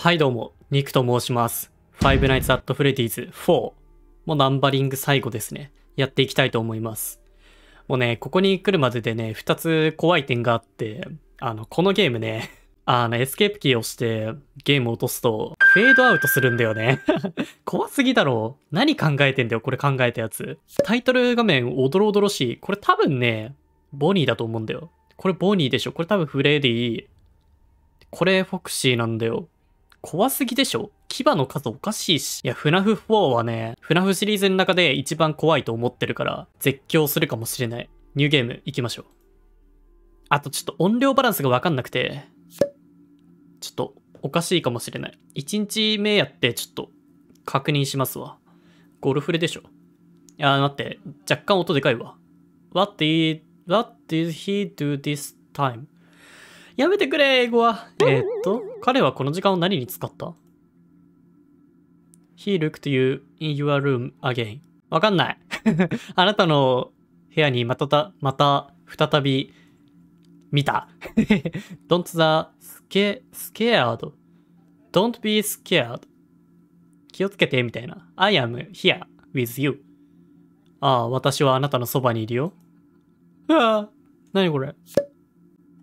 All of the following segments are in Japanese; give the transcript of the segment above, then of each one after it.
はいどうも、ニクと申します。Five Nights at Freddy's 4もうナンバリング最後ですね。やっていきたいと思います。もうね、ここに来るまででね、2つ怖い点があって、あの、このゲームね、あの、エスケープキーを押してゲームを落とすと、フェードアウトするんだよね 怖すぎだろ。何考えてんだよ、これ考えたやつ。タイトル画面、おどろおどろしい。これ多分ね、ボニーだと思うんだよ。これボニーでしょ。これ多分フレディ。これフォクシーなんだよ。怖すぎでしょ牙の数おかしいし。いや、フナフ4はね、フナフシリーズの中で一番怖いと思ってるから、絶叫するかもしれない。ニューゲーム行きましょう。あとちょっと音量バランスがわかんなくて、ちょっとおかしいかもしれない。1日目やってちょっと確認しますわ。ゴルフレでしょ。いや、待って、若干音でかいわ。What did, what did he do this time? やめてくれ、英語は。えー、っと、彼はこの時間を何に使った ?He looked you in your room again. わかんない。あなたの部屋にまたた、また再び見た。Don't the sca scared. Don't be scared. 気をつけてみたいな。I am here with you. ああ、私はあなたのそばにいるよ。うわあ、なにこれ。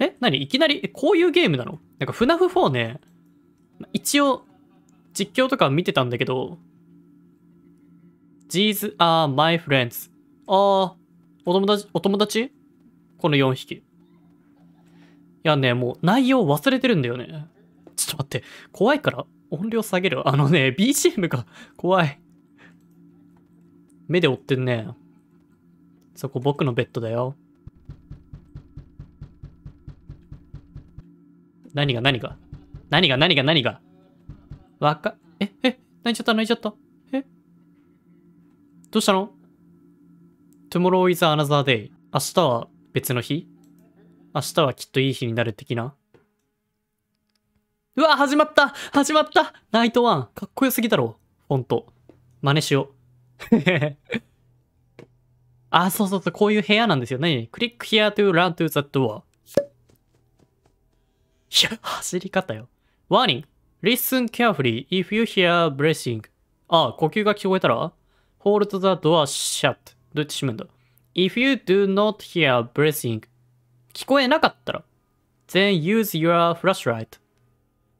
え何いきなり、えこういうゲームなのなんか、フナフ4ね、一応、実況とか見てたんだけど、These are my friends. ああ、お友達、お友達この4匹。いやね、もう内容忘れてるんだよね。ちょっと待って、怖いから音量下げる。あのね、BGM が怖い。目で追ってんね。そこ僕のベッドだよ。何が何が何が何が何がわか、え、え、泣いちゃった泣いちゃった。えどうしたの ?Tomorrow is another day. 明日は別の日明日はきっといい日になる的なうわ、始まった始まったナイトワンかっこよすぎだろほんと。真似しよう。あ、そうそうそう、こういう部屋なんですよね。クリック here to run to the door. や、走り方よ。Warning! Listen carefully if you hear breathing. ああ、呼吸が聞こえたら ?Hold the door shut. どうやって閉めんだ ?If you do not hear breathing. 聞こえなかったら Then use your flashlight.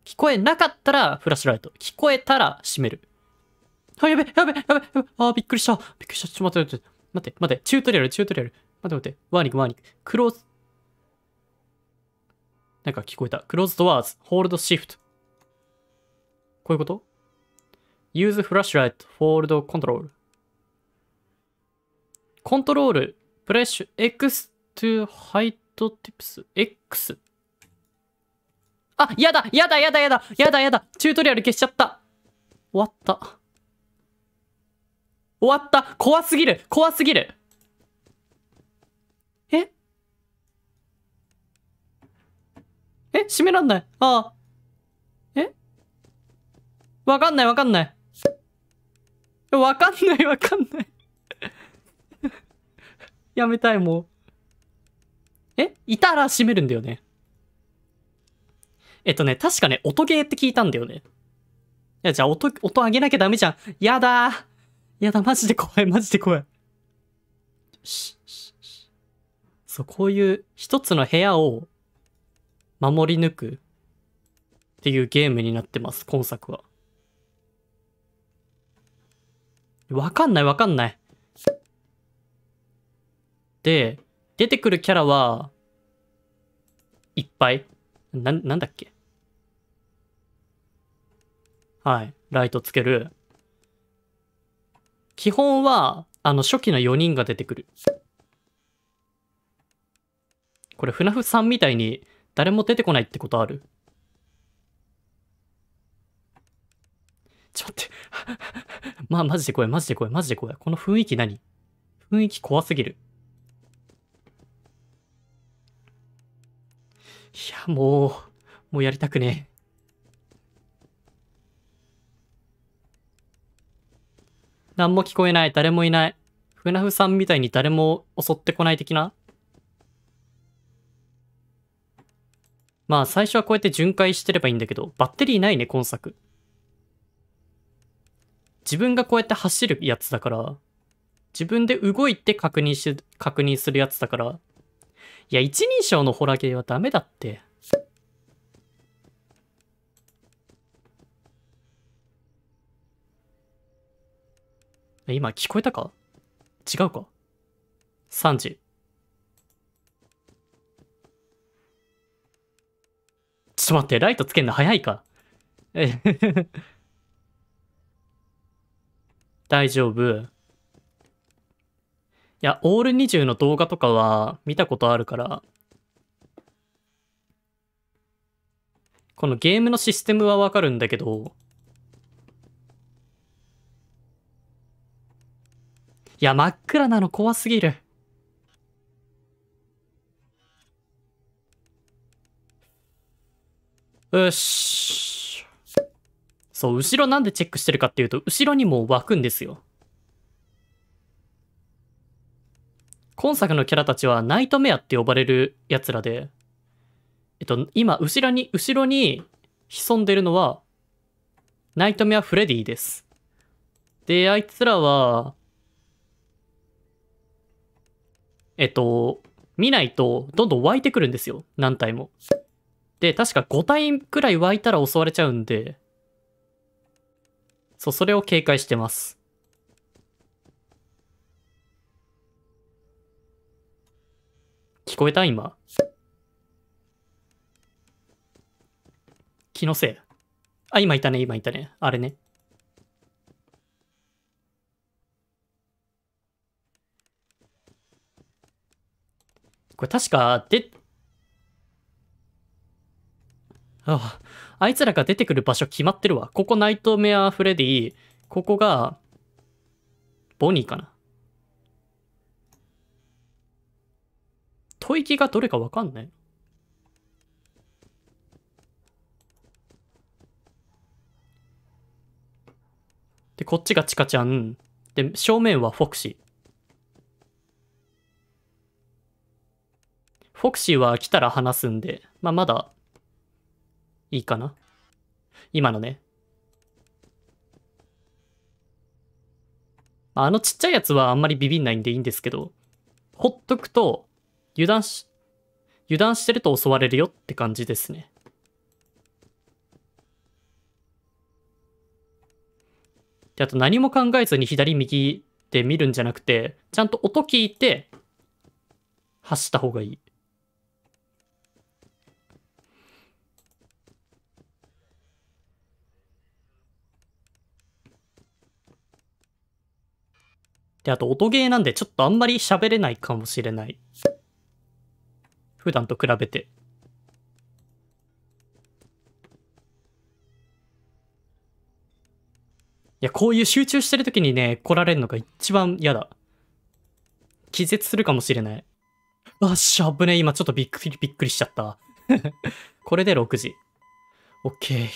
聞こえなかったらフラッシュライト。聞こえたら閉める。あ、やべ、やべ、やべ、やべあ、びっくりした。びっくりした。ちょっと待って、待って、待って、待ってチュートリアル、チュートリアル。待って待って、ワーニング、ワーニング。クローズ、なんか聞こえた。c l ー s ド doors, hold s こういうこと ?use flashlight, hold control. コントロール、プレッシュ、X to hide tips, X。あ、やだやだやだやだやだやだチュートリアル消しちゃった終わった。終わった怖すぎる怖すぎる閉めらんない。ああ。えわかんないわかんない。わかんないわかんない やめたいもう。えいたら閉めるんだよね。えっとね、確かね、音ゲーって聞いたんだよね。いや、じゃあ音、音上げなきゃダメじゃん。やだー。やだ、マジで怖い、マジで怖い。そう、こういう一つの部屋を守り抜くっていうゲームになってます、今作は。わかんないわかんない。で、出てくるキャラは、いっぱい。な、なんだっけはい。ライトつける。基本は、あの、初期の4人が出てくる。これ、船ナさんみたいに、誰も出てこないってことあるちょっと待って まあ、マジで怖い、マジで怖い、マジで怖い。この雰囲気何雰囲気怖すぎる。いや、もう、もうやりたくねえ。何も聞こえない、誰もいない。船夫さんみたいに誰も襲ってこない的なまあ最初はこうやって巡回してればいいんだけど、バッテリーないね、今作。自分がこうやって走るやつだから、自分で動いて確認し、確認するやつだから、いや、一人称のホラゲーはダメだって。今聞こえたか違うか ?3 時。ちょっと待って、ライトつけんの早いか。大丈夫。いや、オール20の動画とかは見たことあるから、このゲームのシステムはわかるんだけど、いや、真っ暗なの怖すぎる。よし。そう、後ろなんでチェックしてるかっていうと、後ろにも湧くんですよ。今作のキャラたちはナイトメアって呼ばれるやつらで、えっと、今、後ろに、後ろに潜んでるのは、ナイトメア・フレディです。で、あいつらは、えっと、見ないと、どんどん湧いてくるんですよ。何体も。で、確か5体くらい湧いたら襲われちゃうんで、そう、それを警戒してます。聞こえた今。気のせい。あ、今いたね、今いたね。あれね。これ確か、で、ああ、いつらが出てくる場所決まってるわ。ここナイトメアフレディ、ここが、ボニーかな。吐息がどれかわかんない。で、こっちがチカちゃん。で、正面はフォクシー。フォクシーは来たら話すんで、まあ、まだいいかな今のね。あのちっちゃいやつはあんまりビビんないんでいいんですけど、ほっとくと、油断し、油断してると襲われるよって感じですね。で、あと何も考えずに左右で見るんじゃなくて、ちゃんと音聞いて、走った方がいい。で、あと音ゲーなんでちょっとあんまり喋れないかもしれない。普段と比べて。いや、こういう集中してる時にね、来られるのが一番嫌だ。気絶するかもしれない。あっしゃ、危ねえ。今ちょっとびっくり、びっくりしちゃった。これで6時。オッケ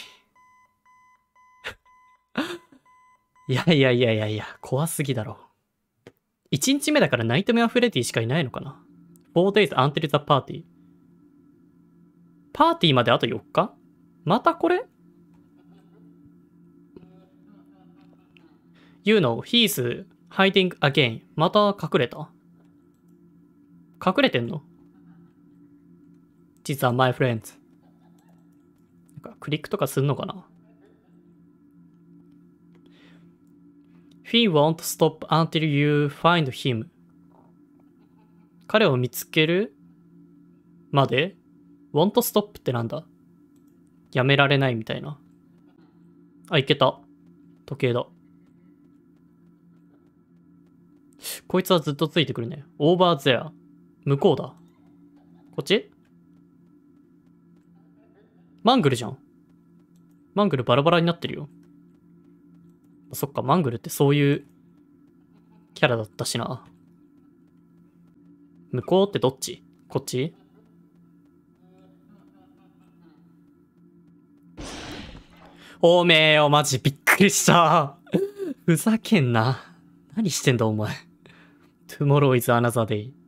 ー。いやいやいやいやいや、怖すぎだろ。1日目だからナイトメアフレディしかいないのかな ?4 days until the party。パーティーまであと4日またこれ ?You know, he's hiding again. また隠れた。隠れてんの実は my friends。なんかクリックとかすんのかな He won't stop until you find him. 彼を見つけるまで ?won't stop ってなんだやめられないみたいな。あ、いけた。時計だ。こいつはずっとついてくるね。オーバーゼア。向こうだ。こっちマングルじゃん。マングルバラバラになってるよ。そっか、マングルってそういうキャラだったしな。向こうってどっちこっちおめえよ、マジびっくりした。ふざけんな。何してんだ、お前。Tomorrow is another day.